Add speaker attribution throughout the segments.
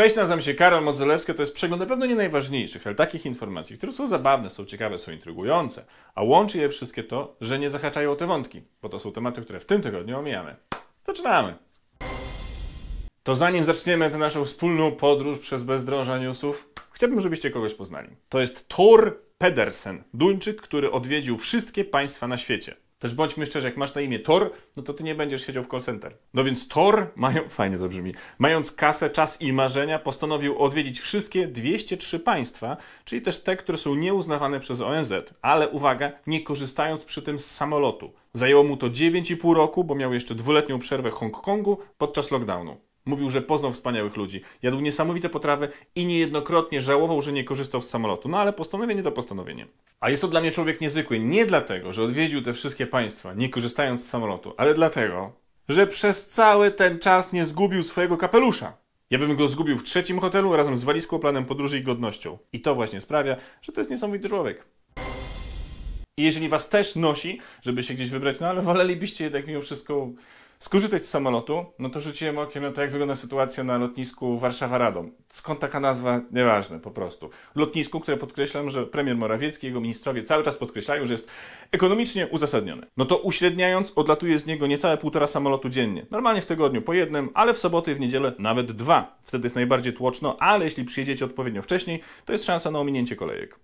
Speaker 1: Cześć, nazywam się Karol Modzelewski, to jest przegląd na pewno nie najważniejszych, ale takich informacji, które są zabawne, są ciekawe, są intrygujące, a łączy je wszystkie to, że nie zahaczają o te wątki, bo to są tematy, które w tym tygodniu omijamy. Zaczynamy! To zanim zaczniemy tę naszą wspólną podróż przez bezdroża newsów, chciałbym, żebyście kogoś poznali. To jest Thor Pedersen, Duńczyk, który odwiedził wszystkie państwa na świecie. Też bądźmy szczerzy, jak masz na imię Tor, no to ty nie będziesz siedział w call center. No więc Tor, mają, fajnie zabrzmi. mając kasę, czas i marzenia, postanowił odwiedzić wszystkie 203 państwa, czyli też te, które są nieuznawane przez ONZ. Ale uwaga, nie korzystając przy tym z samolotu. Zajęło mu to 9,5 roku, bo miał jeszcze dwuletnią przerwę w Hongkongu podczas lockdownu. Mówił, że poznał wspaniałych ludzi, jadł niesamowite potrawy i niejednokrotnie żałował, że nie korzystał z samolotu. No ale postanowienie to postanowienie. A jest to dla mnie człowiek niezwykły nie dlatego, że odwiedził te wszystkie państwa, nie korzystając z samolotu, ale dlatego, że przez cały ten czas nie zgubił swojego kapelusza. Ja bym go zgubił w trzecim hotelu razem z walizką, planem podróży i godnością. I to właśnie sprawia, że to jest niesamowity człowiek. I jeżeli was też nosi, żeby się gdzieś wybrać, no ale wolelibyście jednak mimo wszystko skorzystać z samolotu, no to rzuciłem okiem na to, jak wygląda sytuacja na lotnisku Warszawa-Radom. Skąd taka nazwa? Nieważne, po prostu. Lotnisku, które podkreślam, że premier Morawiecki, jego ministrowie cały czas podkreślają, że jest ekonomicznie uzasadnione. No to uśredniając, odlatuje z niego niecałe półtora samolotu dziennie. Normalnie w tygodniu po jednym, ale w soboty i w niedzielę nawet dwa. Wtedy jest najbardziej tłoczno, ale jeśli przyjedziecie odpowiednio wcześniej, to jest szansa na ominięcie kolejek.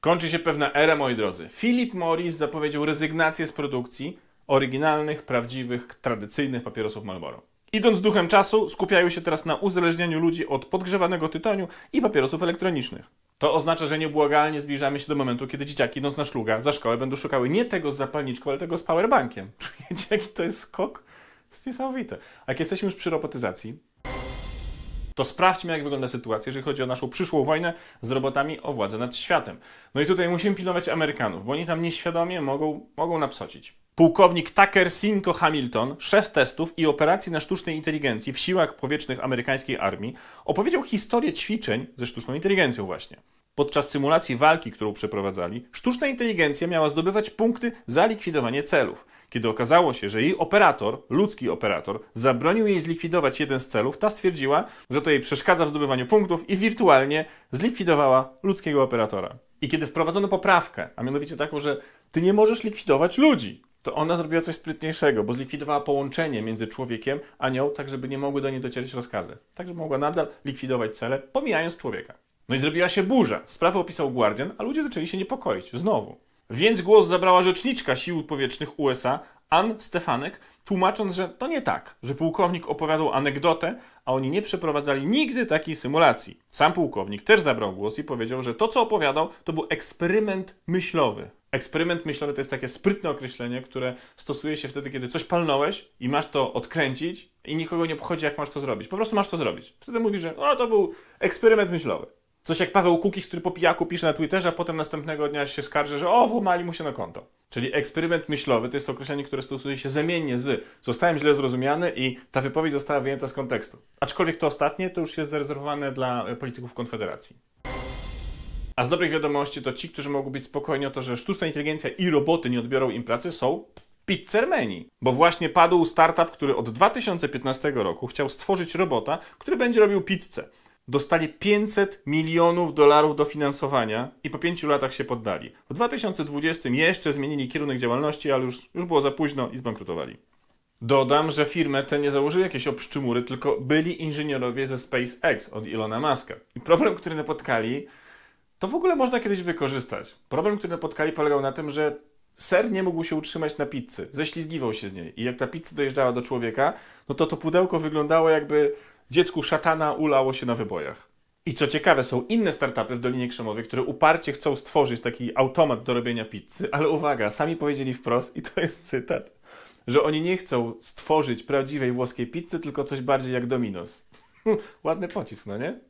Speaker 1: Kończy się pewna era, moi drodzy. Philip Morris zapowiedział rezygnację z produkcji oryginalnych, prawdziwych, tradycyjnych papierosów Marlboro. Idąc duchem czasu, skupiają się teraz na uzależnianiu ludzi od podgrzewanego tytoniu i papierosów elektronicznych. To oznacza, że nieubłagalnie zbliżamy się do momentu, kiedy dzieciaki idąc na szluga, za szkołę będą szukały nie tego z zapalniczką, ale tego z powerbankiem. Czujecie, jaki to jest skok? To jest niesamowite. A jak jesteśmy już przy robotyzacji, to sprawdźmy, jak wygląda sytuacja, jeżeli chodzi o naszą przyszłą wojnę z robotami o władzę nad światem. No i tutaj musimy pilnować Amerykanów, bo oni tam nieświadomie mogą, mogą napsocić. Pułkownik Tucker Sinko Hamilton, szef testów i operacji na sztucznej inteligencji w siłach powietrznych amerykańskiej armii, opowiedział historię ćwiczeń ze sztuczną inteligencją właśnie. Podczas symulacji walki, którą przeprowadzali, sztuczna inteligencja miała zdobywać punkty za likwidowanie celów. Kiedy okazało się, że jej operator, ludzki operator, zabronił jej zlikwidować jeden z celów, ta stwierdziła, że to jej przeszkadza w zdobywaniu punktów i wirtualnie zlikwidowała ludzkiego operatora. I kiedy wprowadzono poprawkę, a mianowicie taką, że ty nie możesz likwidować ludzi, to ona zrobiła coś sprytniejszego, bo zlikwidowała połączenie między człowiekiem a nią, tak żeby nie mogły do niej docierać rozkazy. Tak, żeby mogła nadal likwidować cele, pomijając człowieka. No i zrobiła się burza. Sprawę opisał Guardian, a ludzie zaczęli się niepokoić. Znowu. Więc głos zabrała rzeczniczka sił powietrznych USA, An Stefanek, tłumacząc, że to nie tak, że pułkownik opowiadał anegdotę, a oni nie przeprowadzali nigdy takiej symulacji. Sam pułkownik też zabrał głos i powiedział, że to, co opowiadał, to był eksperyment myślowy. Eksperyment myślowy to jest takie sprytne określenie, które stosuje się wtedy, kiedy coś palnąłeś i masz to odkręcić i nikogo nie obchodzi, jak masz to zrobić. Po prostu masz to zrobić. Wtedy mówisz, że no, to był eksperyment myślowy. Coś jak Paweł Kukiz, który po pijaku pisze na Twitterze, a potem następnego dnia się skarży, że o, włamali mu się na konto. Czyli eksperyment myślowy to jest określenie, które stosuje się zamiennie z zostałem źle zrozumiany i ta wypowiedź została wyjęta z kontekstu. Aczkolwiek to ostatnie to już jest zarezerwowane dla polityków Konfederacji. A z dobrych wiadomości to ci, którzy mogą być spokojni o to, że sztuczna inteligencja i roboty nie odbiorą im pracy, są pizzermeni. Bo właśnie padł startup, który od 2015 roku chciał stworzyć robota, który będzie robił pizzę dostali 500 milionów dolarów dofinansowania i po pięciu latach się poddali. W 2020 jeszcze zmienili kierunek działalności, ale już, już było za późno i zbankrutowali. Dodam, że firmę tę nie założyli jakieś obszczymury, tylko byli inżynierowie ze SpaceX od Ilona Muska. I problem, który napotkali, to w ogóle można kiedyś wykorzystać. Problem, który napotkali, polegał na tym, że ser nie mógł się utrzymać na pizzy, ześlizgiwał się z niej. I jak ta pizza dojeżdżała do człowieka, no to to pudełko wyglądało jakby dziecku szatana ulało się na wybojach. I co ciekawe, są inne startupy w Dolinie Krzemowej, które uparcie chcą stworzyć taki automat do robienia pizzy, ale uwaga, sami powiedzieli wprost, i to jest cytat, że oni nie chcą stworzyć prawdziwej włoskiej pizzy, tylko coś bardziej jak Dominos. Ładny pocisk, no nie?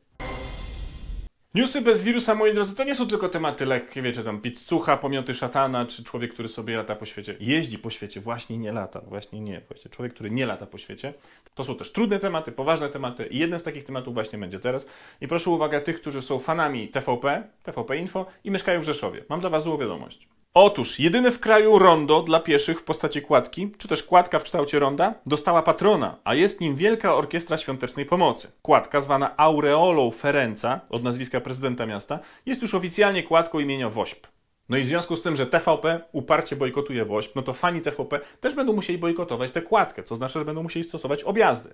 Speaker 1: Newsy bez wirusa, moi drodzy, to nie są tylko tematy lekkie, wiecie, tam pizzucha, pomioty szatana, czy człowiek, który sobie lata po świecie, jeździ po świecie, właśnie nie lata, właśnie nie, właśnie człowiek, który nie lata po świecie. To są też trudne tematy, poważne tematy i jeden z takich tematów właśnie będzie teraz. I proszę uwagę tych, którzy są fanami TVP, TVP Info i mieszkają w Rzeszowie. Mam dla Was złą wiadomość. Otóż jedyny w kraju rondo dla pieszych w postaci kładki, czy też kładka w kształcie ronda, dostała patrona, a jest nim Wielka Orkiestra Świątecznej Pomocy. Kładka, zwana Aureolą Ferenca, od nazwiska prezydenta miasta, jest już oficjalnie kładką imienia Wośp. No i w związku z tym, że TVP uparcie bojkotuje Wośp, no to fani TVP też będą musieli bojkotować tę kładkę, co znaczy, że będą musieli stosować objazdy,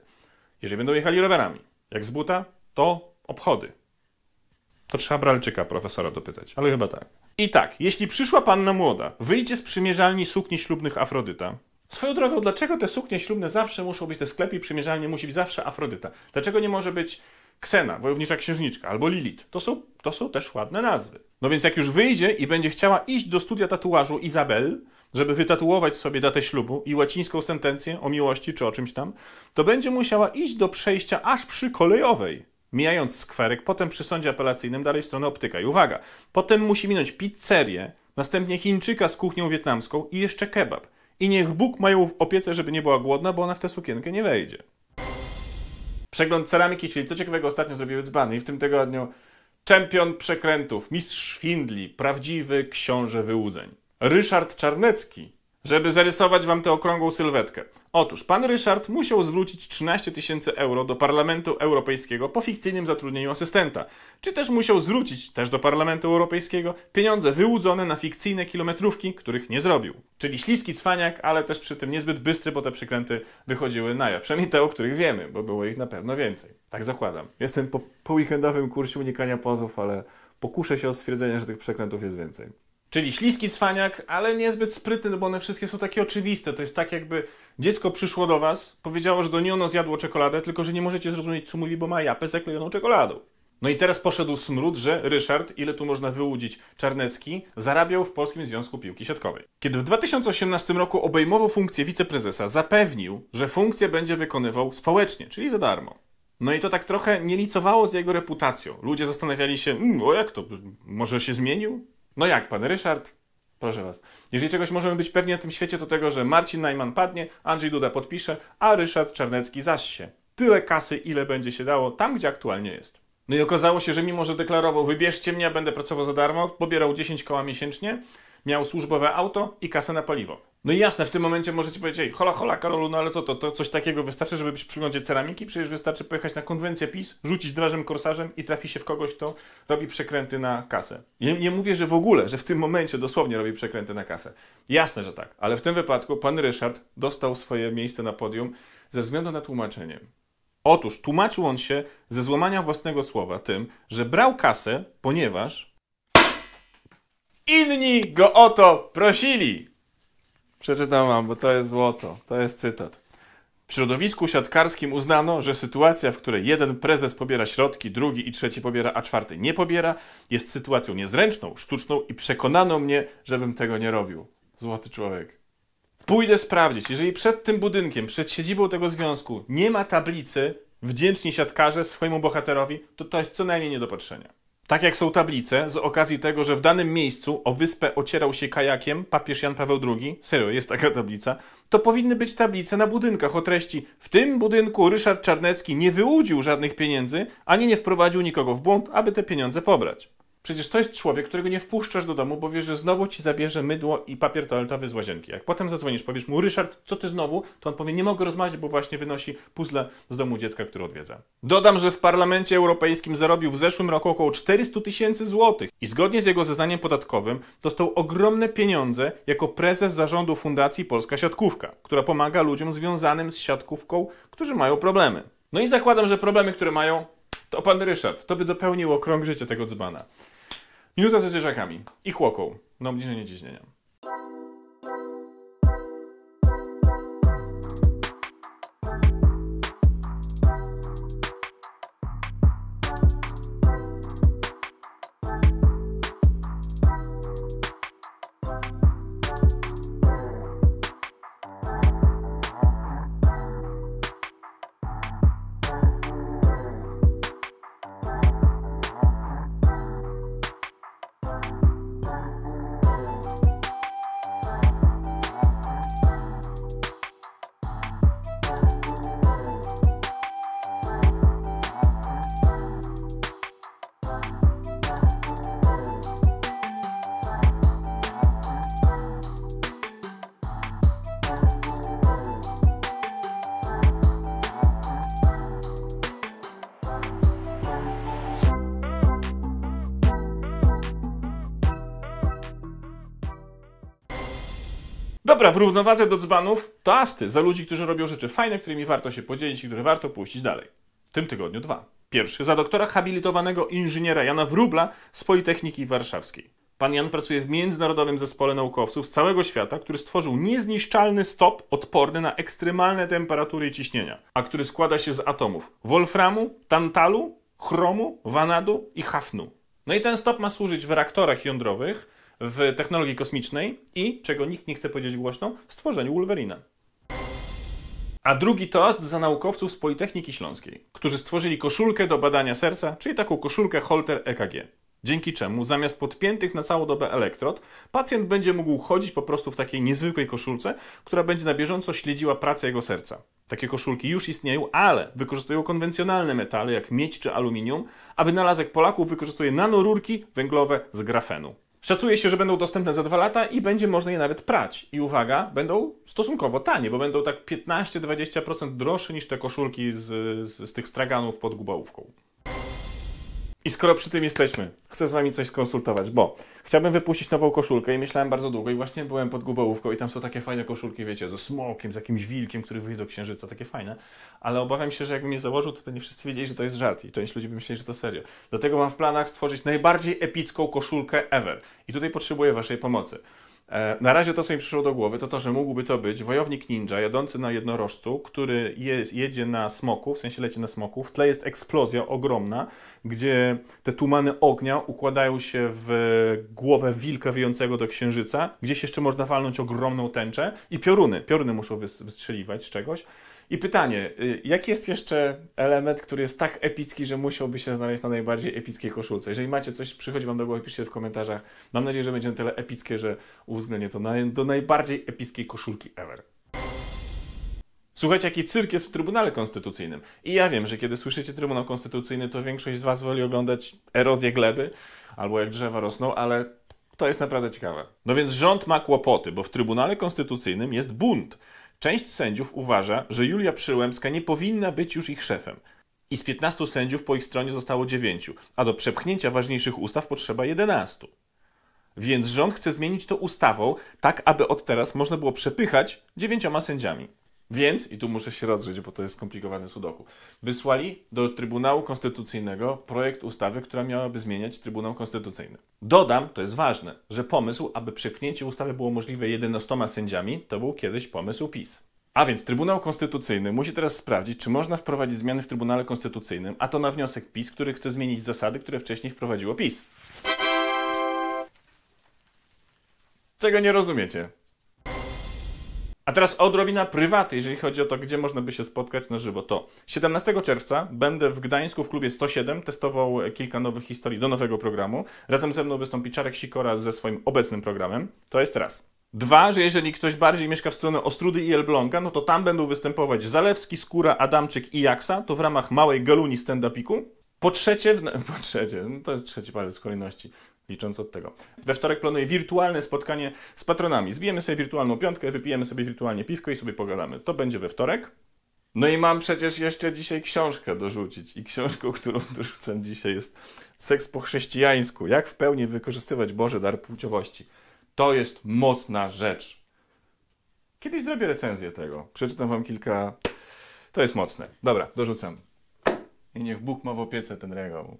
Speaker 1: jeżeli będą jechali rowerami. Jak z buta, to obchody. To trzeba Bralczyka, profesora, dopytać, ale chyba tak. I tak, jeśli przyszła panna młoda, wyjdzie z przymierzalni sukni ślubnych Afrodyta. Swoją drogą, dlaczego te suknie ślubne zawsze muszą być, te sklepy i przymierzalnie musi być zawsze Afrodyta? Dlaczego nie może być Ksena, wojownicza księżniczka, albo Lilith? To są, to są też ładne nazwy. No więc jak już wyjdzie i będzie chciała iść do studia tatuażu Izabel, żeby wytatuować sobie datę ślubu i łacińską sentencję o miłości czy o czymś tam, to będzie musiała iść do przejścia aż przy kolejowej mijając skwerek, potem przy sądzie apelacyjnym dalej w stronę optyka. I uwaga, potem musi minąć pizzerię, następnie Chińczyka z kuchnią wietnamską i jeszcze kebab. I niech Bóg mają w opiece, żeby nie była głodna, bo ona w tę sukienkę nie wejdzie. Przegląd ceramiki, czyli co ciekawego ostatnio zrobiły dzbany i w tym tygodniu czempion przekrętów, mistrz szwindli, prawdziwy książę wyłudzeń. Ryszard Czarnecki żeby zarysować wam tę okrągłą sylwetkę. Otóż pan Ryszard musiał zwrócić 13 tysięcy euro do Parlamentu Europejskiego po fikcyjnym zatrudnieniu asystenta, czy też musiał zwrócić też do Parlamentu Europejskiego pieniądze wyłudzone na fikcyjne kilometrówki, których nie zrobił. Czyli śliski cwaniak, ale też przy tym niezbyt bystry, bo te przykręty wychodziły na jaw. Przynajmniej te, o których wiemy, bo było ich na pewno więcej. Tak zakładam. Jestem po, po weekendowym kursie unikania pozów, ale pokuszę się o stwierdzenie, że tych przekrętów jest więcej. Czyli śliski cwaniak, ale niezbyt sprytny, no bo one wszystkie są takie oczywiste. To jest tak, jakby dziecko przyszło do was, powiedziało, że do niej ono zjadło czekoladę, tylko że nie możecie zrozumieć, co mówi, bo ma japę zaklejoną czekoladą. No i teraz poszedł smród, że Ryszard, ile tu można wyłudzić, Czarnecki, zarabiał w Polskim Związku Piłki Siatkowej. Kiedy w 2018 roku obejmował funkcję wiceprezesa, zapewnił, że funkcję będzie wykonywał społecznie, czyli za darmo. No i to tak trochę nie licowało z jego reputacją. Ludzie zastanawiali się, mm, o jak to, może się zmienił? No jak pan Ryszard? Proszę was. Jeżeli czegoś możemy być pewni na tym świecie, to tego, że Marcin Najman padnie, Andrzej Duda podpisze, a Ryszard Czarnecki zaś się. Tyle kasy, ile będzie się dało, tam gdzie aktualnie jest. No i okazało się, że mimo, że deklarował, wybierzcie mnie, będę pracował za darmo, pobierał 10 koła miesięcznie, miał służbowe auto i kasę na paliwo. No i jasne, w tym momencie możecie powiedzieć, hola, hola, Karolu, no ale co to, to coś takiego wystarczy, żeby być w przyglądzie ceramiki? Przecież wystarczy pojechać na konwencję PiS, rzucić drażem korsarzem i trafi się w kogoś, kto robi przekręty na kasę. Nie, nie mówię, że w ogóle, że w tym momencie dosłownie robi przekręty na kasę. Jasne, że tak, ale w tym wypadku pan Ryszard dostał swoje miejsce na podium ze względu na tłumaczenie. Otóż tłumaczył on się ze złamania własnego słowa tym, że brał kasę, ponieważ Inni go o to prosili. Przeczytam wam, bo to jest złoto. To jest cytat. W środowisku siatkarskim uznano, że sytuacja, w której jeden prezes pobiera środki, drugi i trzeci pobiera, a czwarty nie pobiera, jest sytuacją niezręczną, sztuczną i przekonano mnie, żebym tego nie robił. Złoty człowiek. Pójdę sprawdzić. Jeżeli przed tym budynkiem, przed siedzibą tego związku nie ma tablicy wdzięczni siatkarze swojemu bohaterowi, to to jest co najmniej nie do patrzenia. Tak jak są tablice, z okazji tego, że w danym miejscu o wyspę ocierał się kajakiem papież Jan Paweł II, serio, jest taka tablica, to powinny być tablice na budynkach o treści w tym budynku Ryszard Czarnecki nie wyłudził żadnych pieniędzy, ani nie wprowadził nikogo w błąd, aby te pieniądze pobrać. Przecież to jest człowiek, którego nie wpuszczasz do domu, bo wiesz, że znowu ci zabierze mydło i papier toaletowy z łazienki. Jak potem zadzwonisz, powiesz mu, Ryszard, co ty znowu? To on powie, nie mogę rozmawiać, bo właśnie wynosi puzzle z domu dziecka, które odwiedza. Dodam, że w Parlamencie Europejskim zarobił w zeszłym roku około 400 tysięcy złotych i zgodnie z jego zeznaniem podatkowym dostał ogromne pieniądze jako prezes zarządu Fundacji Polska Siatkówka, która pomaga ludziom związanym z siatkówką, którzy mają problemy. No i zakładam, że problemy, które mają, to pan Ryszard, to by dopełnił okrąg życia tego dzbana. Minuta ze zwierzakami i kłoką. No, obniżenie ciśnienia. Dobra, w równowadze do dzbanów to asty za ludzi, którzy robią rzeczy fajne, którymi warto się podzielić i które warto puścić dalej. W tym tygodniu dwa. Pierwszy za doktora habilitowanego inżyniera Jana Wrubla z Politechniki Warszawskiej. Pan Jan pracuje w międzynarodowym zespole naukowców z całego świata, który stworzył niezniszczalny stop odporny na ekstremalne temperatury i ciśnienia, a który składa się z atomów wolframu, tantalu, chromu, wanadu i hafnu. No i ten stop ma służyć w reaktorach jądrowych w technologii kosmicznej i, czego nikt nie chce powiedzieć głośno, w stworzeniu Wolverina. A drugi toast za naukowców z Politechniki Śląskiej, którzy stworzyli koszulkę do badania serca, czyli taką koszulkę Holter EKG. Dzięki czemu zamiast podpiętych na całą dobę elektrod, pacjent będzie mógł chodzić po prostu w takiej niezwykłej koszulce, która będzie na bieżąco śledziła pracę jego serca. Takie koszulki już istnieją, ale wykorzystują konwencjonalne metale jak miedź czy aluminium, a wynalazek Polaków wykorzystuje nanorurki węglowe z grafenu. Szacuje się, że będą dostępne za dwa lata i będzie można je nawet prać. I uwaga, będą stosunkowo tanie, bo będą tak 15-20% droższe niż te koszulki z, z, z tych straganów pod gubałówką. I skoro przy tym jesteśmy, chcę z Wami coś skonsultować, bo chciałbym wypuścić nową koszulkę i myślałem bardzo długo i właśnie byłem pod Gubołówką i tam są takie fajne koszulki, wiecie, ze smokiem, z jakimś wilkiem, który wyjdzie do księżyca, takie fajne, ale obawiam się, że jakbym je założył, to pewnie wszyscy wiedzieli, że to jest żart i część ludzi by myśleli, że to serio. Dlatego mam w planach stworzyć najbardziej epicką koszulkę ever i tutaj potrzebuję Waszej pomocy. E, na razie to, co mi przyszło do głowy, to to, że mógłby to być wojownik ninja jadący na jednorożcu, który jest, jedzie na smoku, w sensie leci na smoku. W tle jest eksplozja ogromna, gdzie te tumany ognia układają się w głowę wilka wyjącego do księżyca. Gdzieś jeszcze można walnąć ogromną tęczę i pioruny. Pioruny muszą wystrzeliwać z czegoś. I pytanie, y, jaki jest jeszcze element, który jest tak epicki, że musiałby się znaleźć na najbardziej epickiej koszulce? Jeżeli macie coś, przychodzi Wam do głowy, piszcie w komentarzach. Mam nadzieję, że będzie na tyle epickie, że uwzględnię to na, do najbardziej epickiej koszulki ever. Słuchajcie, jaki cyrk jest w Trybunale Konstytucyjnym. I ja wiem, że kiedy słyszycie Trybunał Konstytucyjny, to większość z Was woli oglądać erozję gleby albo jak drzewa rosną, ale to jest naprawdę ciekawe. No więc rząd ma kłopoty, bo w Trybunale Konstytucyjnym jest bunt. Część sędziów uważa, że Julia Przyłębska nie powinna być już ich szefem. I z 15 sędziów po ich stronie zostało 9, a do przepchnięcia ważniejszych ustaw potrzeba 11. Więc rząd chce zmienić to ustawą, tak aby od teraz można było przepychać dziewięcioma sędziami. Więc, i tu muszę się rozrzeć, bo to jest skomplikowany sudoku, wysłali do Trybunału Konstytucyjnego projekt ustawy, która miałaby zmieniać Trybunał Konstytucyjny. Dodam, to jest ważne, że pomysł, aby przepchnięcie ustawy było możliwe 11 sędziami, to był kiedyś pomysł PiS. A więc Trybunał Konstytucyjny musi teraz sprawdzić, czy można wprowadzić zmiany w Trybunale Konstytucyjnym, a to na wniosek PiS, który chce zmienić zasady, które wcześniej wprowadziło PiS. Czego nie rozumiecie? A teraz odrobina prywaty, jeżeli chodzi o to, gdzie można by się spotkać na żywo. To 17 czerwca będę w Gdańsku w klubie 107 testował kilka nowych historii do nowego programu. Razem ze mną wystąpi Czarek Sikora ze swoim obecnym programem. To jest raz. Dwa, że jeżeli ktoś bardziej mieszka w stronę Ostrudy i Elbląga, no to tam będą występować Zalewski, Skóra, Adamczyk i Jaksa, to w ramach małej galuni stand-upiku. Po trzecie, w... po trzecie, no to jest trzeci parę z kolejności licząc od tego. We wtorek planuję wirtualne spotkanie z patronami. Zbijemy sobie wirtualną piątkę, wypijemy sobie wirtualnie piwko i sobie pogadamy. To będzie we wtorek. No i mam przecież jeszcze dzisiaj książkę dorzucić. I książką, którą dorzucam dzisiaj jest Seks po chrześcijańsku. Jak w pełni wykorzystywać Boże dar płciowości. To jest mocna rzecz. Kiedyś zrobię recenzję tego. Przeczytam wam kilka... To jest mocne. Dobra, dorzucam. I niech Bóg ma w opiece ten regał.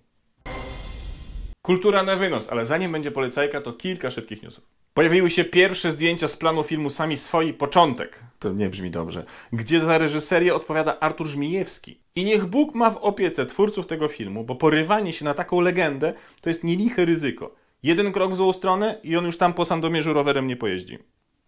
Speaker 1: Kultura na wynos, ale zanim będzie polecajka, to kilka szybkich newsów. Pojawiły się pierwsze zdjęcia z planu filmu Sami Swoi Początek, to nie brzmi dobrze, gdzie za reżyserię odpowiada Artur Żmijewski. I niech Bóg ma w opiece twórców tego filmu, bo porywanie się na taką legendę to jest nieliche ryzyko. Jeden krok w złą stronę i on już tam po Sandomierzu rowerem nie pojeździ.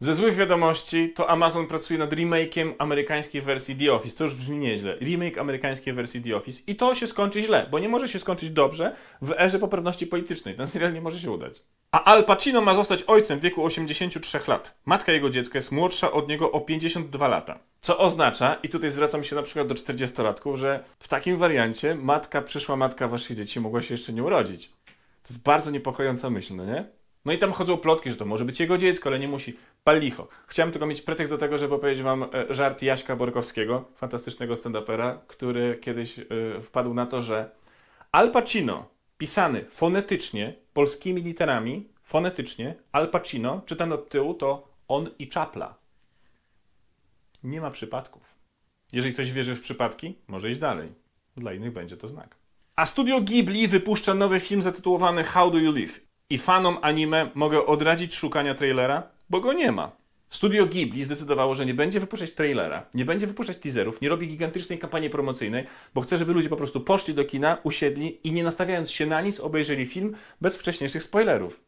Speaker 1: Ze złych wiadomości to Amazon pracuje nad remake'iem amerykańskiej wersji The Office. To już brzmi nieźle. Remake amerykańskiej wersji The Office. I to się skończy źle, bo nie może się skończyć dobrze w erze poprawności politycznej. Ten serial nie może się udać. A Al Pacino ma zostać ojcem w wieku 83 lat. Matka jego dziecka jest młodsza od niego o 52 lata. Co oznacza, i tutaj zwracam się na przykład do 40-latków, że w takim wariancie matka, przyszła matka waszych dzieci mogła się jeszcze nie urodzić. To jest bardzo niepokojąca myśl, no nie? No i tam chodzą plotki, że to może być jego dziecko, ale nie musi. Palicho. Chciałem tylko mieć pretekst do tego, żeby powiedzieć wam e, żart Jaśka Borkowskiego, fantastycznego stand-upera, który kiedyś e, wpadł na to, że Al Pacino, pisany fonetycznie, polskimi literami, fonetycznie, Al Pacino, czytany od tyłu, to on i czapla. Nie ma przypadków. Jeżeli ktoś wierzy w przypadki, może iść dalej. Dla innych będzie to znak. A studio Ghibli wypuszcza nowy film zatytułowany How Do You Live? I fanom anime mogę odradzić szukania trailera, bo go nie ma. Studio Ghibli zdecydowało, że nie będzie wypuszczać trailera, nie będzie wypuszczać teaserów, nie robi gigantycznej kampanii promocyjnej, bo chce, żeby ludzie po prostu poszli do kina, usiedli i nie nastawiając się na nic, obejrzeli film bez wcześniejszych spoilerów.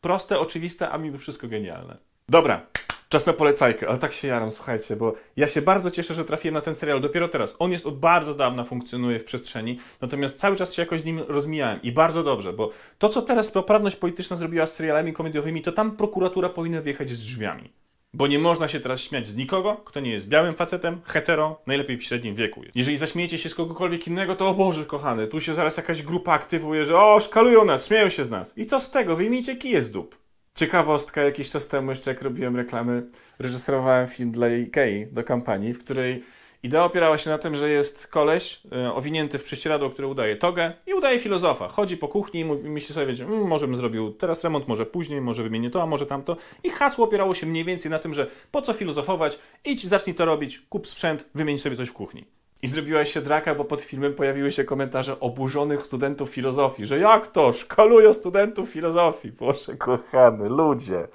Speaker 1: Proste, oczywiste, a mimo wszystko genialne. Dobra, Czas na polecajkę, ale tak się jaram, słuchajcie, bo ja się bardzo cieszę, że trafiłem na ten serial dopiero teraz. On jest od bardzo dawna, funkcjonuje w przestrzeni, natomiast cały czas się jakoś z nim rozmijałem i bardzo dobrze, bo to, co teraz poprawność polityczna zrobiła z serialami komediowymi, to tam prokuratura powinna wjechać z drzwiami. Bo nie można się teraz śmiać z nikogo, kto nie jest białym facetem, hetero, najlepiej w średnim wieku. Jeżeli zaśmiejecie się z kogokolwiek innego, to o Boże, kochany, tu się zaraz jakaś grupa aktywuje, że o, szkalują nas, śmieją się z nas. I co z tego? Wyjmijcie kije z dup. Ciekawostka, jakiś czas temu jeszcze jak robiłem reklamy, reżyserowałem film dla Ikei do kampanii, w której idea opierała się na tym, że jest koleś e, owinięty w prześcieradło, który udaje togę i udaje filozofa. Chodzi po kuchni i myśli sobie, że mm, może bym zrobił teraz remont, może później, może wymienię to, a może tamto. I hasło opierało się mniej więcej na tym, że po co filozofować, idź, zacznij to robić, kup sprzęt, wymień sobie coś w kuchni. I zrobiłaś się draka, bo pod filmem pojawiły się komentarze oburzonych studentów filozofii, że jak to, szkaluję studentów filozofii. Boże kochany, ludzie,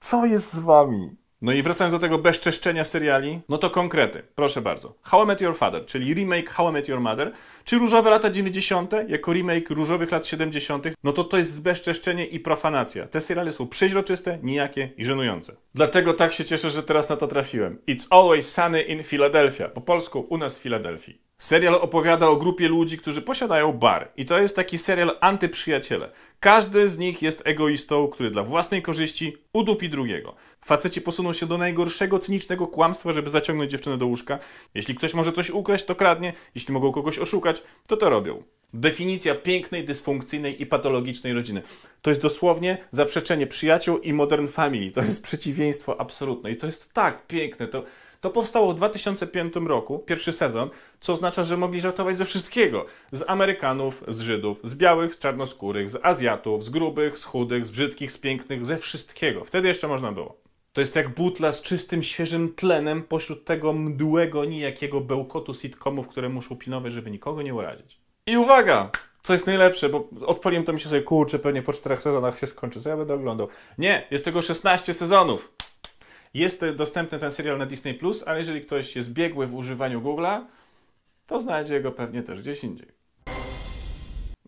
Speaker 1: co jest z wami? No i wracając do tego bezczeszczenia seriali, no to konkrety, proszę bardzo. How I Met Your Father, czyli remake How I Met Your Mother, czy Różowe lata 90. jako remake Różowych lat 70., no to to jest zbezczeszczenie i profanacja. Te seriale są przeźroczyste, nijakie i żenujące. Dlatego tak się cieszę, że teraz na to trafiłem. It's Always Sunny in Philadelphia, po polsku u nas w Filadelfii. Serial opowiada o grupie ludzi, którzy posiadają bar. I to jest taki serial antyprzyjaciele. Każdy z nich jest egoistą, który dla własnej korzyści udupi drugiego. Faceci posuną się do najgorszego, cynicznego kłamstwa, żeby zaciągnąć dziewczynę do łóżka. Jeśli ktoś może coś ukraść, to kradnie. Jeśli mogą kogoś oszukać, to to robią. Definicja pięknej, dysfunkcyjnej i patologicznej rodziny. To jest dosłownie zaprzeczenie przyjaciół i modern family. To jest przeciwieństwo absolutne. I to jest tak piękne. To, to powstało w 2005 roku, pierwszy sezon, co oznacza, że mogli żartować ze wszystkiego. Z Amerykanów, z Żydów, z białych, z czarnoskórych, z Azjatów, z grubych, z chudych, z brzydkich, z pięknych, ze wszystkiego. Wtedy jeszcze można było. To jest jak butla z czystym, świeżym tlenem pośród tego mdłego, nijakiego bełkotu sitcomów, które muszą pilnować, żeby nikogo nie urazić. I uwaga! Co jest najlepsze, bo odpaliłem to mi się sobie, kurczę, pewnie po czterech sezonach się skończy, co ja będę oglądał. Nie, jest tego 16 sezonów. Jest dostępny ten serial na Disney+, ale jeżeli ktoś jest biegły w używaniu Google'a, to znajdzie go pewnie też gdzieś indziej.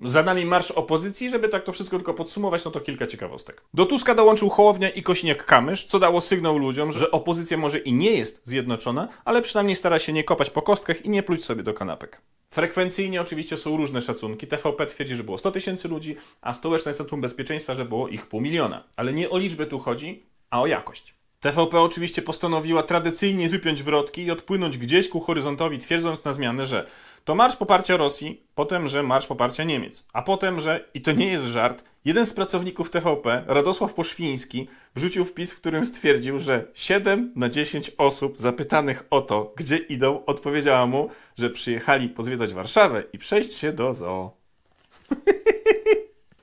Speaker 1: Za nami marsz opozycji, żeby tak to wszystko tylko podsumować, no to kilka ciekawostek. Do Tuska dołączył Hołownia i Kośniak-Kamysz, co dało sygnał ludziom, że opozycja może i nie jest zjednoczona, ale przynajmniej stara się nie kopać po kostkach i nie pluć sobie do kanapek. Frekwencyjnie oczywiście są różne szacunki. TVP twierdzi, że było 100 tysięcy ludzi, a Stołeczne Centrum Bezpieczeństwa, że było ich pół miliona. Ale nie o liczbę tu chodzi, a o jakość. TVP oczywiście postanowiła tradycyjnie wypiąć wrotki i odpłynąć gdzieś ku horyzontowi, twierdząc na zmianę, że to marsz poparcia Rosji, potem, że marsz poparcia Niemiec, a potem, że, i to nie jest żart, jeden z pracowników TVP, Radosław Poszwiński, wrzucił wpis, w którym stwierdził, że 7 na 10 osób zapytanych o to, gdzie idą, odpowiedziała mu, że przyjechali pozwiedzać Warszawę i przejść się do zoo.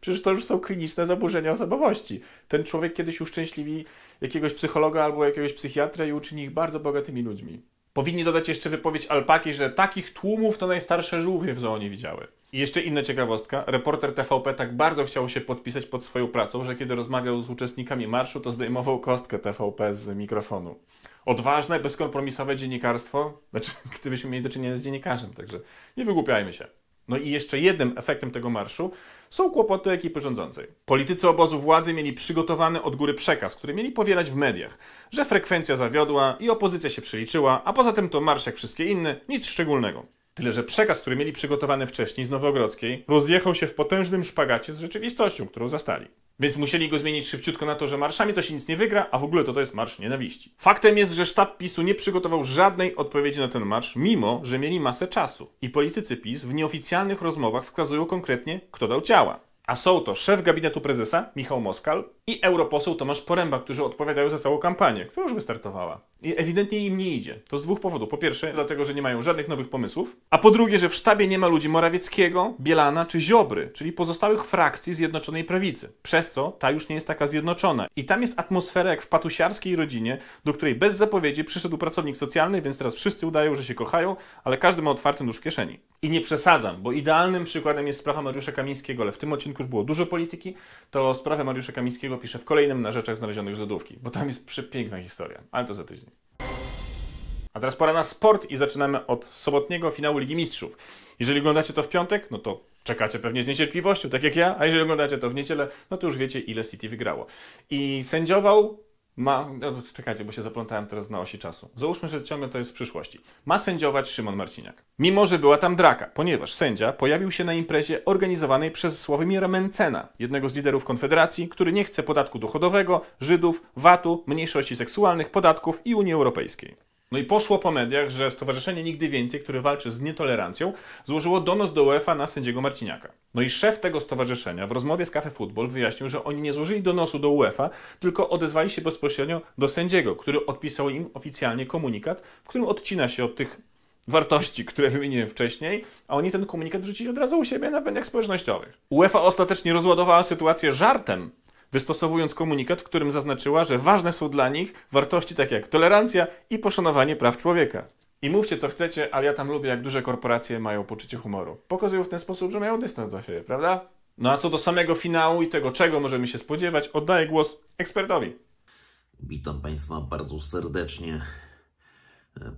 Speaker 1: Przecież to już są kliniczne zaburzenia osobowości. Ten człowiek kiedyś uszczęśliwi jakiegoś psychologa albo jakiegoś psychiatra i uczyni ich bardzo bogatymi ludźmi. Powinni dodać jeszcze wypowiedź Alpaki, że takich tłumów to najstarsze żółwie w zoo nie widziały. I jeszcze inna ciekawostka. Reporter TVP tak bardzo chciał się podpisać pod swoją pracą, że kiedy rozmawiał z uczestnikami marszu, to zdejmował kostkę TVP z mikrofonu. Odważne, bezkompromisowe dziennikarstwo. Znaczy, gdybyśmy mieli do czynienia z dziennikarzem, także nie wygłupiajmy się. No i jeszcze jednym efektem tego marszu są kłopoty ekipy rządzącej. Politycy obozu władzy mieli przygotowany od góry przekaz, który mieli powielać w mediach, że frekwencja zawiodła i opozycja się przeliczyła, a poza tym to marsz jak wszystkie inne, nic szczególnego. Tyle, że przekaz, który mieli przygotowany wcześniej z Nowogrodzkiej, rozjechał się w potężnym szpagacie z rzeczywistością, którą zastali. Więc musieli go zmienić szybciutko na to, że marszami to się nic nie wygra, a w ogóle to to jest marsz nienawiści. Faktem jest, że sztab PiSu nie przygotował żadnej odpowiedzi na ten marsz, mimo że mieli masę czasu. I politycy PiS w nieoficjalnych rozmowach wskazują konkretnie, kto dał ciała. A są to szef gabinetu prezesa Michał Moskal, i europoseł Tomasz Poręba, którzy odpowiadają za całą kampanię, która już wystartowała. I ewidentnie im nie idzie. To z dwóch powodów. Po pierwsze, dlatego, że nie mają żadnych nowych pomysłów, a po drugie, że w sztabie nie ma ludzi Morawieckiego, Bielana czy Ziobry, czyli pozostałych frakcji Zjednoczonej Prawicy, przez co ta już nie jest taka zjednoczona. I tam jest atmosfera jak w patusiarskiej rodzinie, do której bez zapowiedzi przyszedł pracownik socjalny, więc teraz wszyscy udają, że się kochają, ale każdy ma otwarty nóż w kieszeni. I nie przesadzam, bo idealnym przykładem jest sprawa Mariusza Kamińskiego, ale w tym odcinku już było dużo polityki, to sprawę Mariusza Kamińskiego niego piszę w kolejnym na rzeczach znalezionych z lodówki, bo tam jest przepiękna historia, ale to za tydzień. A teraz pora na sport i zaczynamy od sobotniego finału Ligi Mistrzów. Jeżeli oglądacie to w piątek, no to czekacie pewnie z niecierpliwością, tak jak ja, a jeżeli oglądacie to w niedzielę, no to już wiecie ile City wygrało. I sędziował ma, no, czekajcie, bo się zaplątałem teraz na osi czasu. Załóżmy, że ciągle to jest w przyszłości. Ma sędziować Szymon Marciniak. Mimo, że była tam draka, ponieważ sędzia pojawił się na imprezie organizowanej przez Sławomira Mencena, jednego z liderów Konfederacji, który nie chce podatku dochodowego, Żydów, VAT-u, mniejszości seksualnych, podatków i Unii Europejskiej. No i poszło po mediach, że Stowarzyszenie Nigdy Więcej, które walczy z nietolerancją, złożyło donos do UEFA na sędziego Marciniaka. No i szef tego stowarzyszenia w rozmowie z Cafe Football wyjaśnił, że oni nie złożyli donosu do UEFA, tylko odezwali się bezpośrednio do sędziego, który odpisał im oficjalnie komunikat, w którym odcina się od tych wartości, które wymieniłem wcześniej, a oni ten komunikat wrzucili od razu u siebie na mediach społecznościowych. UEFA ostatecznie rozładowała sytuację żartem, wystosowując komunikat, w którym zaznaczyła, że ważne są dla nich wartości takie jak tolerancja i poszanowanie praw człowieka. I mówcie co chcecie, ale ja tam lubię, jak duże korporacje mają poczucie humoru. Pokazują w ten sposób, że mają dystans do siebie, prawda? No a co do samego finału i tego, czego możemy się spodziewać, oddaję
Speaker 2: głos ekspertowi. Witam Państwa bardzo serdecznie.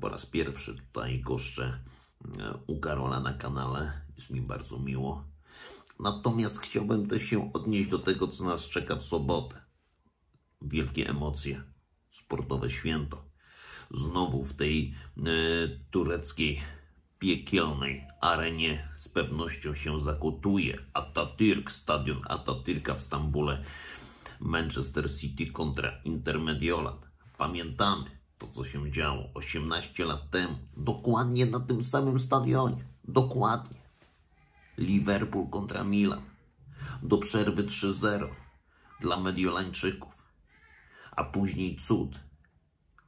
Speaker 2: Po raz pierwszy tutaj goszczę u Karola na kanale. Jest mi bardzo miło. Natomiast chciałbym też się odnieść do tego, co nas czeka w sobotę. Wielkie emocje, sportowe święto. Znowu w tej e, tureckiej piekielnej arenie z pewnością się zakotuje. Atatürk, stadion Atatürka w Stambule, Manchester City kontra Inter Mediolan. Pamiętamy to, co się działo 18 lat temu, dokładnie na tym samym stadionie, dokładnie. Liverpool kontra Milan. Do przerwy 3-0 dla Mediolańczyków. A później cud.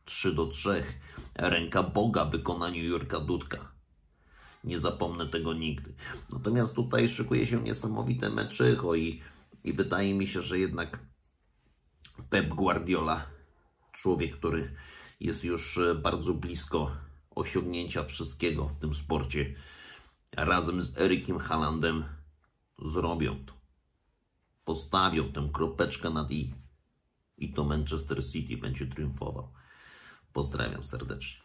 Speaker 2: 3 do 3. Ręka Boga w wykonaniu Jurka Dudka. Nie zapomnę tego nigdy. Natomiast tutaj szykuje się niesamowite meczycho i, i wydaje mi się, że jednak Pep Guardiola, człowiek, który jest już e, bardzo blisko osiągnięcia wszystkiego w tym sporcie, razem z Erykiem Halandem zrobią to. Postawią tę kropeczkę nad i. I to Manchester City będzie triumfował. Pozdrawiam serdecznie.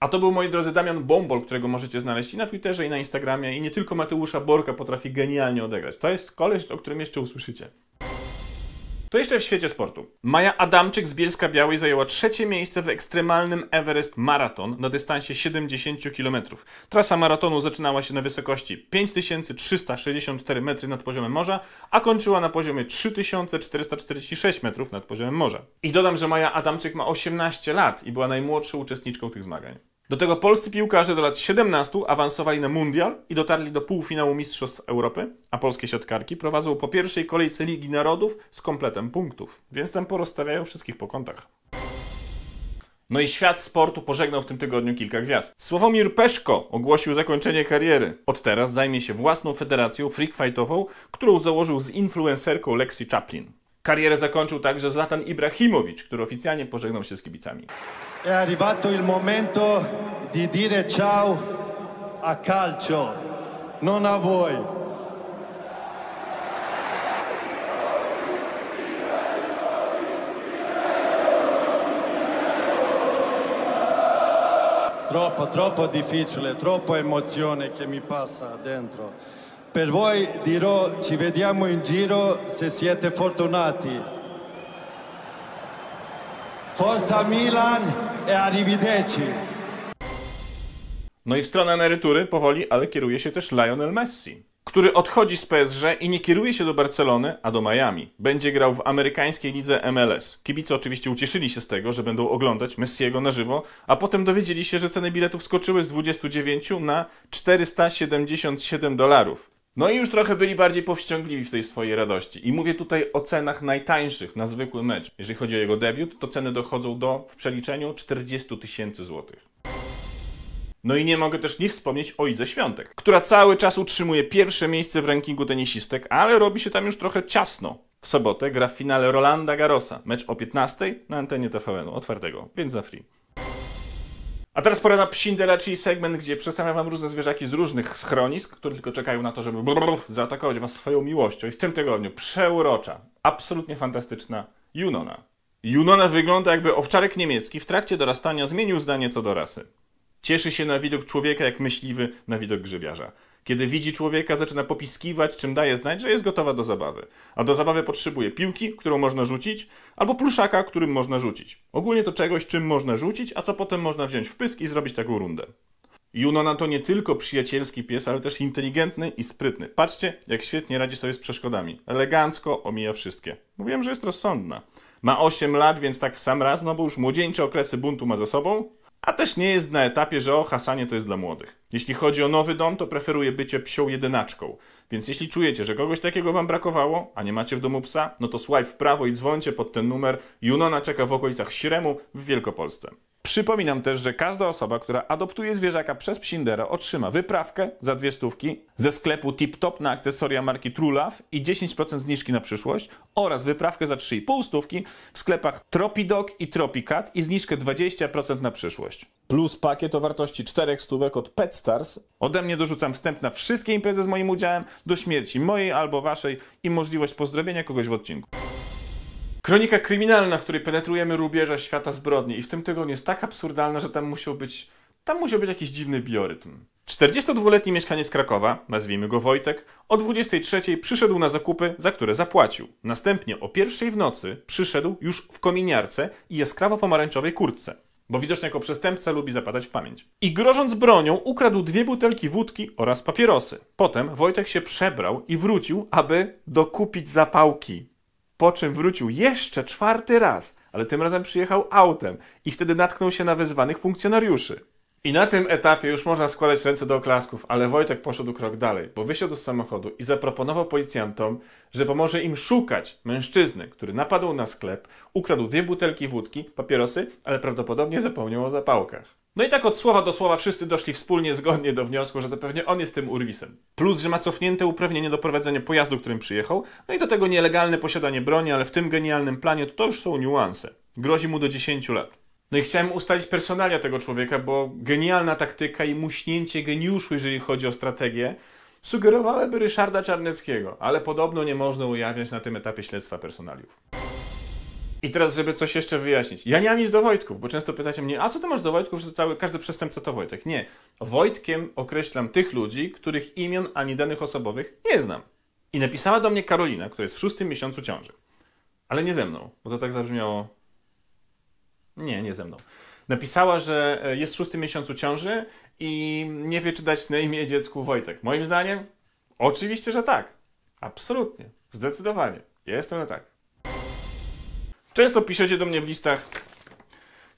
Speaker 2: A to był, moi drodzy, Damian Bombol, którego możecie znaleźć i na Twitterze,
Speaker 1: i na Instagramie, i nie tylko Mateusza Borka potrafi genialnie odegrać. To jest koleś, o którym jeszcze usłyszycie. To jeszcze w świecie sportu. Maja Adamczyk z Bielska Białej zajęła trzecie miejsce w ekstremalnym Everest Marathon na dystansie 70 km. Trasa maratonu zaczynała się na wysokości 5364 metry nad poziomem morza, a kończyła na poziomie 3446 metrów nad poziomem morza. I dodam, że Maja Adamczyk ma 18 lat i była najmłodszą uczestniczką tych zmagań. Do tego polscy piłkarze do lat 17 awansowali na mundial i dotarli do półfinału Mistrzostw Europy, a polskie siatkarki prowadzą po pierwszej kolejce Ligi Narodów z kompletem punktów, więc tam porozstawiają wszystkich po kątach. No i świat sportu pożegnał w tym tygodniu kilka gwiazd. Sławomir Peszko ogłosił zakończenie kariery. Od teraz zajmie się własną federacją freakfightową, którą założył z influencerką Lexi Chaplin. Karierę zakończył także Zlatan Ibrahimowicz, który oficjalnie pożegnał się z kibicami.
Speaker 2: È arrivato il momento di dire ciao a calcio, non a voi. Troppo, troppo difficile, troppa emozione che mi passa dentro. Per voi dirò ci vediamo in giro se siete fortunati. Forza Milan e arrivederci.
Speaker 1: No i w stronę emerytury powoli, ale kieruje się też Lionel Messi, który odchodzi z PSG i nie kieruje się do Barcelony, a do Miami. Będzie grał w amerykańskiej lidze MLS. Kibice oczywiście ucieszyli się z tego, że będą oglądać Messiego na żywo, a potem dowiedzieli się, że ceny biletów skoczyły z 29 na 477 dolarów. No i już trochę byli bardziej powściągliwi w tej swojej radości. I mówię tutaj o cenach najtańszych na zwykły mecz. Jeżeli chodzi o jego debiut, to ceny dochodzą do, w przeliczeniu, 40 tysięcy złotych. No i nie mogę też nie wspomnieć o Idze Świątek, która cały czas utrzymuje pierwsze miejsce w rankingu tenisistek, ale robi się tam już trochę ciasno. W sobotę gra w finale Rolanda Garosa, mecz o 15 na antenie TVN-u, otwartego, więc za free. A teraz pora na Psindela, czyli segment, gdzie przedstawiam wam różne zwierzaki z różnych schronisk, które tylko czekają na to, żeby brrr, zaatakować was swoją miłością. I w tym tygodniu przeurocza, absolutnie fantastyczna Junona. Junona wygląda jakby owczarek niemiecki w trakcie dorastania zmienił zdanie co do rasy. Cieszy się na widok człowieka jak myśliwy na widok grzybiarza. Kiedy widzi człowieka, zaczyna popiskiwać, czym daje znać, że jest gotowa do zabawy. A do zabawy potrzebuje piłki, którą można rzucić, albo pluszaka, którym można rzucić. Ogólnie to czegoś, czym można rzucić, a co potem można wziąć w pysk i zrobić taką rundę. na to nie tylko przyjacielski pies, ale też inteligentny i sprytny. Patrzcie, jak świetnie radzi sobie z przeszkodami. Elegancko omija wszystkie. Mówiłem, że jest rozsądna. Ma 8 lat, więc tak w sam raz, no bo już młodzieńcze okresy buntu ma za sobą, a też nie jest na etapie, że o, Hasanie to jest dla młodych. Jeśli chodzi o nowy dom, to preferuje bycie psią jedynaczką. Więc jeśli czujecie, że kogoś takiego wam brakowało, a nie macie w domu psa, no to swipe w prawo i dzwońcie pod ten numer. Junona czeka w okolicach Śremu w Wielkopolsce. Przypominam też, że każda osoba, która adoptuje zwierzaka przez Psindera, otrzyma wyprawkę za dwie stówki ze sklepu Tip Top na akcesoria marki Trulaw i 10% zniżki na przyszłość oraz wyprawkę za 3,5 stówki w sklepach Tropidog i Tropicat i zniżkę 20% na przyszłość. Plus pakiet o wartości 4 stówek od PetStars. Ode mnie dorzucam wstęp na wszystkie imprezy z moim udziałem do śmierci mojej albo waszej i możliwość pozdrowienia kogoś w odcinku. Kronika kryminalna, w której penetrujemy rubieża świata zbrodni i w tym tygodniu jest tak absurdalna, że tam musiał być, tam musiał być jakiś dziwny biorytm. 42-letni mieszkaniec Krakowa, nazwijmy go Wojtek, o 23 przyszedł na zakupy, za które zapłacił. Następnie o pierwszej w nocy przyszedł już w kominiarce i jaskrawo-pomarańczowej kurtce. Bo widocznie jako przestępca lubi zapadać w pamięć. I grożąc bronią, ukradł dwie butelki wódki oraz papierosy. Potem Wojtek się przebrał i wrócił, aby dokupić zapałki. Po czym wrócił jeszcze czwarty raz, ale tym razem przyjechał autem i wtedy natknął się na wezwanych funkcjonariuszy. I na tym etapie już można składać ręce do oklasków, ale Wojtek poszedł krok dalej, bo wysiadł z samochodu i zaproponował policjantom, że pomoże im szukać mężczyzny, który napadł na sklep, ukradł dwie butelki wódki, papierosy, ale prawdopodobnie zapomniał o zapałkach. No i tak od słowa do słowa wszyscy doszli wspólnie, zgodnie do wniosku, że to pewnie on jest tym urwisem. Plus, że ma cofnięte uprawnienie do prowadzenia pojazdu, którym przyjechał, no i do tego nielegalne posiadanie broni, ale w tym genialnym planie to, to już są niuanse. Grozi mu do 10 lat. No i chciałem ustalić personalia tego człowieka, bo genialna taktyka i muśnięcie geniuszu, jeżeli chodzi o strategię, sugerowałyby Ryszarda Czarneckiego, ale podobno nie można ujawniać na tym etapie śledztwa personaliów. I teraz, żeby coś jeszcze wyjaśnić. Ja nie mam nic do Wojtków, bo często pytacie mnie, a co ty masz do Wojtków, że cały, każdy przestępca to Wojtek? Nie. Wojtkiem określam tych ludzi, których imion ani danych osobowych nie znam. I napisała do mnie Karolina, która jest w szóstym miesiącu ciąży. Ale nie ze mną, bo to tak zabrzmiało. Nie, nie ze mną. Napisała, że e, jest w szóstym miesiącu ciąży i nie wie, czy dać na imię dziecku Wojtek. Moim zdaniem, oczywiście, że tak. Absolutnie. Zdecydowanie. jest jestem na tak. Często piszecie do mnie w listach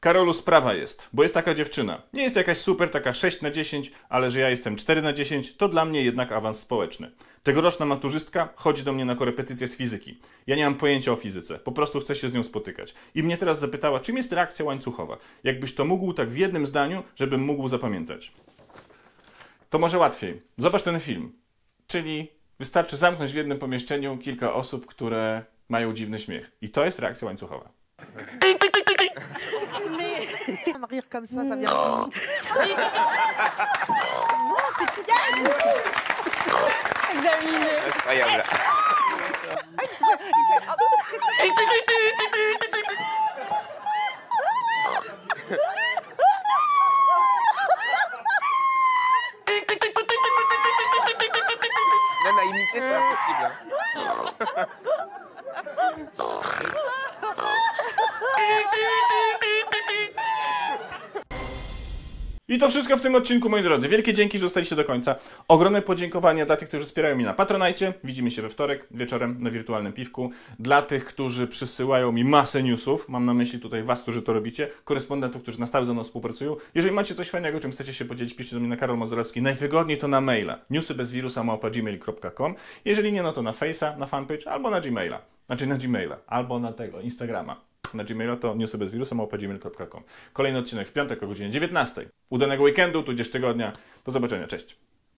Speaker 1: Karolu, sprawa jest, bo jest taka dziewczyna. Nie jest jakaś super, taka 6 na 10, ale że ja jestem 4 na 10, to dla mnie jednak awans społeczny. Tegoroczna maturzystka chodzi do mnie na korepetycje z fizyki. Ja nie mam pojęcia o fizyce, po prostu chcę się z nią spotykać. I mnie teraz zapytała, czym jest reakcja łańcuchowa? Jakbyś to mógł tak w jednym zdaniu, żebym mógł zapamiętać. To może łatwiej. Zobacz ten film. Czyli wystarczy zamknąć w jednym pomieszczeniu kilka osób, które mają dziwny śmiech. I to jest reakcja łańcuchowa.
Speaker 2: Rire comme ça, ça no, c'est Incroyable.
Speaker 1: I to wszystko w tym odcinku, moi drodzy. Wielkie dzięki, że zostaliście do końca. Ogromne podziękowania dla tych, którzy wspierają mnie na Patronajcie. Widzimy się we wtorek wieczorem na wirtualnym piwku. Dla tych, którzy przysyłają mi masę newsów, mam na myśli tutaj was, którzy to robicie, korespondentów, którzy na stałe ze mną współpracują. Jeżeli macie coś fajnego, czym chcecie się podzielić, piszcie do mnie na Karol Mazurowski. Najwygodniej to na maila. Newsy bez wirusa gmail.com. Jeżeli nie, no to na Face'a, na fanpage albo na Gmaila. Znaczy na Gmaila albo na tego, Instagrama na Gmaila to newsybezwirusem.gmail.com. Kolejny odcinek w piątek o godzinie 19. Udanego weekendu, tudzież tygodnia. Do zobaczenia, cześć.